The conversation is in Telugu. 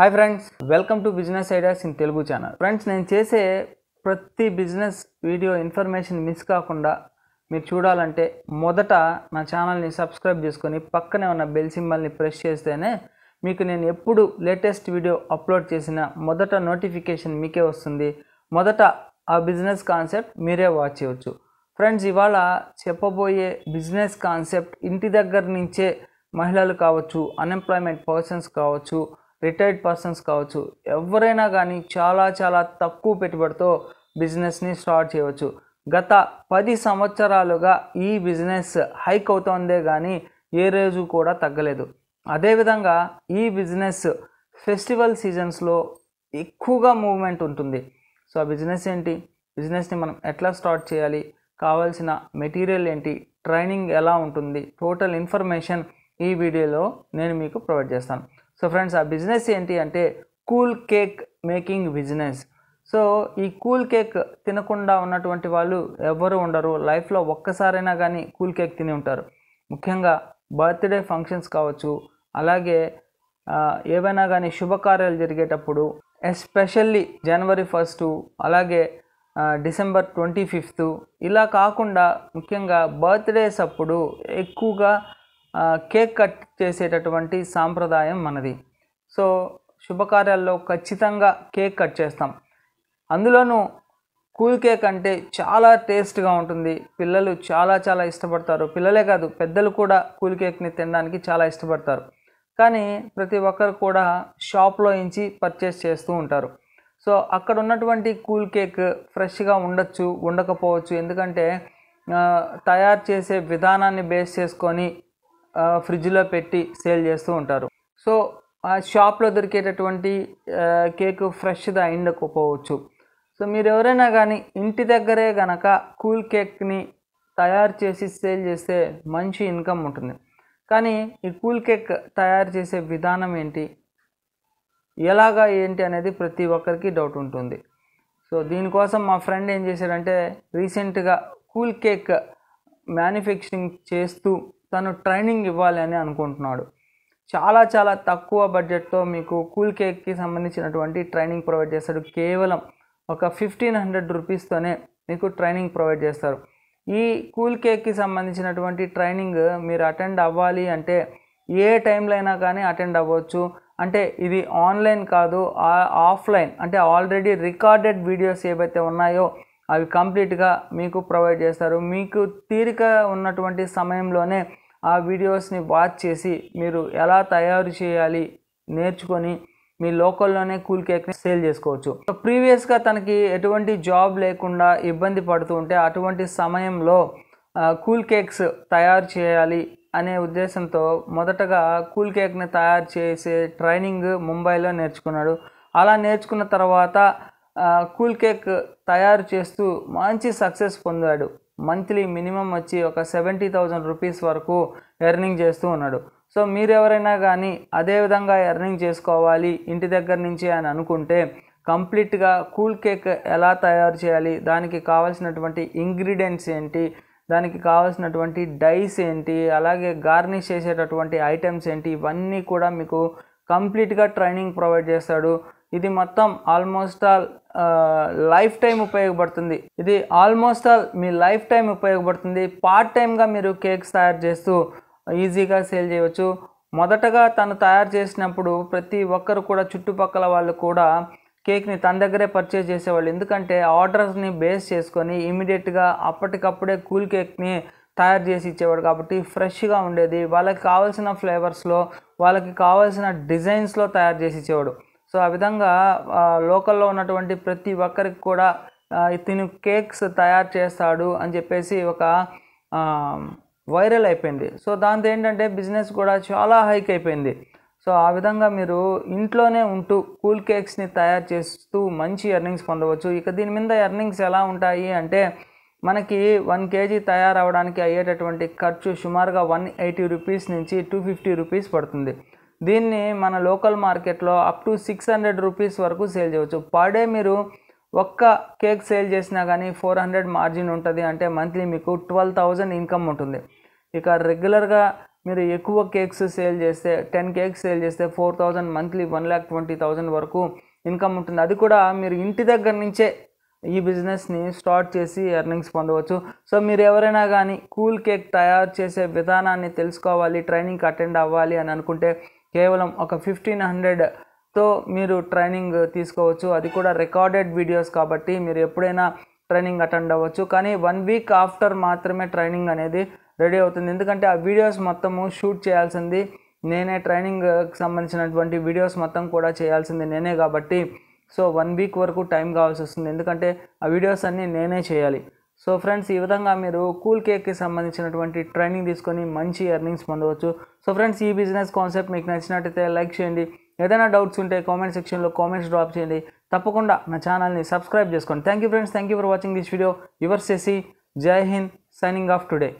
hi friends welcome to business ideas in Telugu channel friends నేను చేసే ప్రతి బిజినెస్ వీడియో ఇన్ఫర్మేషన్ మిస్ కాకుండా మీరు చూడాలంటే మొదట నా ఛానల్ని సబ్స్క్రైబ్ చేసుకొని పక్కనే ఉన్న బెల్ సింబల్ని ప్రెస్ చేస్తేనే మీకు నేను ఎప్పుడు లేటెస్ట్ వీడియో అప్లోడ్ చేసిన మొదట నోటిఫికేషన్ మీకే వస్తుంది మొదట ఆ బిజినెస్ కాన్సెప్ట్ మీరే వాచ్ చేయవచ్చు ఫ్రెండ్స్ ఇవాళ చెప్పబోయే బిజినెస్ కాన్సెప్ట్ ఇంటి దగ్గర నుంచే మహిళలు కావచ్చు అన్ఎంప్లాయ్మెంట్ పర్సన్స్ కావచ్చు రిటైర్డ్ పర్సన్స్ కావచ్చు ఎవరైనా కానీ చాలా చాలా తక్కువ పెట్టుబడితో బిజినెస్ని స్టార్ట్ చేయవచ్చు గత పది సంవత్సరాలుగా ఈ బిజినెస్ హైక్ అవుతోందే కానీ ఏ రోజు కూడా తగ్గలేదు అదేవిధంగా ఈ బిజినెస్ ఫెస్టివల్ సీజన్స్లో ఎక్కువగా మూవ్మెంట్ ఉంటుంది సో ఆ బిజినెస్ ఏంటి బిజినెస్ని మనం ఎట్లా స్టార్ట్ చేయాలి కావాల్సిన మెటీరియల్ ఏంటి ట్రైనింగ్ ఎలా ఉంటుంది టోటల్ ఇన్ఫర్మేషన్ ఈ వీడియోలో నేను మీకు ప్రొవైడ్ చేస్తాను సో ఫ్రెండ్స్ ఆ బిజినెస్ ఏంటి అంటే cool cake making business so ఈ కూల్ కేక్ తినకుండా ఉన్నటువంటి వాళ్ళు ఎవరు ఉండరు లైఫ్లో ఒక్కసారైనా కానీ కూల్ కేక్ తిని ఉంటారు ముఖ్యంగా బర్త్డే ఫంక్షన్స్ కావచ్చు అలాగే ఏవైనా కానీ శుభకార్యాలు జరిగేటప్పుడు ఎస్పెషల్లీ జనవరి ఫస్టు అలాగే డిసెంబర్ ట్వంటీ ఫిఫ్త్ ఇలా కాకుండా ముఖ్యంగా బర్త్డేస్ అప్పుడు ఎక్కువగా కేక్ కట్ చేసేటటువంటి సాంప్రదాయం మనది సో శుభకార్యాల్లో ఖచ్చితంగా కేక్ కట్ చేస్తాం అందులోనూ కూల్ కేక్ అంటే చాలా టేస్ట్గా ఉంటుంది పిల్లలు చాలా చాలా ఇష్టపడతారు పిల్లలే కాదు పెద్దలు కూడా కూల్ కేక్ని తినడానికి చాలా ఇష్టపడతారు కానీ ప్రతి ఒక్కరు కూడా షాప్లో నుంచి పర్చేస్ చేస్తూ ఉంటారు సో అక్కడ ఉన్నటువంటి కూల్ కేక్ ఫ్రెష్గా ఉండొచ్చు ఉండకపోవచ్చు ఎందుకంటే తయారు చేసే విధానాన్ని బేస్ చేసుకొని ఫ్రిడ్జ్లో పెట్టి సేల్ చేస్తూ ఉంటారు సో ఆ షాప్లో దొరికేటటువంటి కేక్ ఫ్రెష్గా అయిండకపోవచ్చు సో మీరు ఎవరైనా కానీ ఇంటి దగ్గరే గనక కూల్ కేక్ని తయారు చేసి సేల్ చేస్తే మంచి ఇన్కమ్ ఉంటుంది కానీ ఈ కూల్ కేక్ తయారు చేసే విధానం ఏంటి ఎలాగా ఏంటి అనేది ప్రతి ఒక్కరికి డౌట్ ఉంటుంది సో దీనికోసం మా ఫ్రెండ్ ఏం చేశాడంటే రీసెంట్గా కూల్ కేక్ మ్యానుఫ్యాక్చరింగ్ చేస్తూ తను ట్రైనింగ్ ఇవ్వాలి అని అనుకుంటున్నాడు చాలా చాలా తక్కువ బడ్జెట్తో మీకు కూల్ కేక్కి సంబంధించినటువంటి ట్రైనింగ్ ప్రొవైడ్ చేస్తాడు కేవలం ఒక ఫిఫ్టీన్ హండ్రెడ్ రూపీస్తోనే మీకు ట్రైనింగ్ ప్రొవైడ్ చేస్తారు ఈ కూల్ కేక్కి సంబంధించినటువంటి ట్రైనింగ్ మీరు అటెండ్ అవ్వాలి అంటే ఏ టైంలో అయినా కానీ అటెండ్ అవ్వచ్చు అంటే ఇది ఆన్లైన్ కాదు ఆఫ్లైన్ అంటే ఆల్రెడీ రికార్డెడ్ వీడియోస్ ఏవైతే ఉన్నాయో అవి కంప్లీట్గా మీకు ప్రొవైడ్ చేస్తారు మీకు తీరిక ఉన్నటువంటి సమయంలోనే ఆ వీడియోస్ని వాచ్ చేసి మీరు ఎలా తయారు చేయాలి నేర్చుకొని మీ లోకల్లోనే కూల్ కేక్ని సేల్ చేసుకోవచ్చు ప్రీవియస్గా తనకి ఎటువంటి జాబ్ లేకుండా ఇబ్బంది పడుతూ ఉంటే అటువంటి సమయంలో కూల్ కేక్స్ తయారు చేయాలి అనే ఉద్దేశంతో మొదటగా కూల్ కేక్ని తయారు చేసే ట్రైనింగ్ ముంబైలో నేర్చుకున్నాడు అలా నేర్చుకున్న తర్వాత కూల్ కేక్ తయారు చేస్తూ మంచి సక్సెస్ పొందాడు మంత్లీ మినిమం వచ్చి ఒక సెవెంటీ థౌజండ్ రూపీస్ వరకు ఎర్నింగ్ చేస్తూ ఉన్నాడు సో మీరెవరైనా కానీ అదేవిధంగా ఎర్నింగ్ చేసుకోవాలి ఇంటి దగ్గర నుంచి అని అనుకుంటే కంప్లీట్గా కూల్ కేక్ ఎలా తయారు చేయాలి దానికి కావాల్సినటువంటి ఇంగ్రీడియంట్స్ ఏంటి దానికి కావాల్సినటువంటి డైస్ ఏంటి అలాగే గార్నిష్ చేసేటటువంటి ఐటమ్స్ ఏంటి ఇవన్నీ కూడా మీకు కంప్లీట్గా ట్రైనింగ్ ప్రొవైడ్ చేస్తాడు ఇది మొత్తం ఆల్మోస్ట్ ఆల్ లైఫ్ టైం ఉపయోగపడుతుంది ఇది ఆల్మోస్ట్ ఆల్ మీ లైఫ్ టైం ఉపయోగపడుతుంది పార్ట్ టైంగా మీరు కేక్స్ తయారు చేస్తూ ఈజీగా సేల్ చేయవచ్చు మొదటగా తను తయారు చేసినప్పుడు ప్రతి ఒక్కరు కూడా చుట్టుపక్కల వాళ్ళు కూడా కేక్ని తన దగ్గరే పర్చేజ్ చేసేవాళ్ళు ఎందుకంటే ఆర్డర్స్ని బేస్ చేసుకొని ఇమీడియట్గా అప్పటికప్పుడే కూల్ కేక్ని తయారు చేసి ఇచ్చేవాడు కాబట్టి ఫ్రెష్గా ఉండేది వాళ్ళకి కావాల్సిన ఫ్లేవర్స్లో వాళ్ళకి కావాల్సిన డిజైన్స్లో తయారు చేసి ఇచ్చేవాడు సో ఆ విధంగా లోకల్లో ఉన్నటువంటి ప్రతి ఒక్కరికి కూడా తిను కేక్స్ తయారు చేస్తాడు అని చెప్పేసి ఒక వైరల్ అయిపోయింది సో దాంతో ఏంటంటే బిజినెస్ కూడా చాలా హైక్ అయిపోయింది సో ఆ విధంగా మీరు ఇంట్లోనే ఉంటూ కూల్ కేక్స్ని తయారు చేస్తూ మంచి ఎర్నింగ్స్ పొందవచ్చు ఇక దీని మీద ఎర్నింగ్స్ ఎలా ఉంటాయి అంటే మనకి వన్ కేజీ తయారవడానికి అయ్యేటటువంటి ఖర్చు సుమారుగా వన్ ఎయిటీ రూపీస్ నుంచి టూ ఫిఫ్టీ రూపీస్ పడుతుంది దీన్ని మన లోకల్ మార్కెట్లో up to six hundred rupees వరకు సేల్ చేయవచ్చు పర్ డే మీరు ఒక్క కేక్ సేల్ చేసినా కానీ ఫోర్ హండ్రెడ్ మార్జిన్ ఉంటుంది అంటే మంత్లీ మీకు ట్వెల్వ్ థౌజండ్ ఇన్కమ్ ఉంటుంది ఇక రెగ్యులర్గా మీరు ఎక్కువ కేక్స్ సేల్ చేస్తే టెన్ కేక్స్ సేల్ చేస్తే four thousand monthly one lakh twenty thousand వరకు ఇన్కమ్ ఉంటుంది అది కూడా మీరు ఇంటి దగ్గర నుంచే ఈ బిజినెస్ని స్టార్ట్ చేసి ఎర్నింగ్స్ పొందవచ్చు సో మీరు ఎవరైనా కానీ కూల్ కేక్ తయారు చేసే విధానాన్ని తెలుసుకోవాలి ట్రైనింగ్ అటెండ్ అవ్వాలి అని అనుకుంటే కేవలం ఒక ఫిఫ్టీన్ హండ్రెడ్తో మీరు ట్రైనింగ్ తీసుకోవచ్చు అది కూడా రికార్డెడ్ వీడియోస్ కాబట్టి మీరు ఎప్పుడైనా ట్రైనింగ్ అటెండ్ అవ్వచ్చు కానీ వన్ వీక్ ఆఫ్టర్ మాత్రమే ట్రైనింగ్ అనేది రెడీ అవుతుంది ఎందుకంటే ఆ వీడియోస్ మొత్తము షూట్ చేయాల్సింది నేనే ట్రైనింగ్కి సంబంధించినటువంటి వీడియోస్ మొత్తం కూడా చేయాల్సింది నేనే కాబట్టి సో వన్ వీక్ వరకు టైం కావాల్సి వస్తుంది ఎందుకంటే ఆ వీడియోస్ అన్నీ నేనే చేయాలి సో ఫ్రెండ్స్ ఈ విధంగా మీరు కూల్ కేక్కి సంబంధించినటువంటి ట్రైనింగ్ తీసుకొని మంచి ఎర్నింగ్స్ పొందవచ్చు సో ఫ్రెండ్స్ ఈ బిజినెస్ కాన్సెప్ట్ మీకు నచ్చినట్టయితే లైక్ చేయండి ఏదైనా డౌట్స్ ఉంటే కామెంట్ సెక్షన్లో కామెంట్స్ డ్రాప్ చేయండి తప్పకుండా నా ఛానల్ని సబ్స్క్రైబ్ చేసుకోండి thank you friends thank you for watching this video your సెసి జై హింద్ సైనింగ్ ఆఫ్ టుడే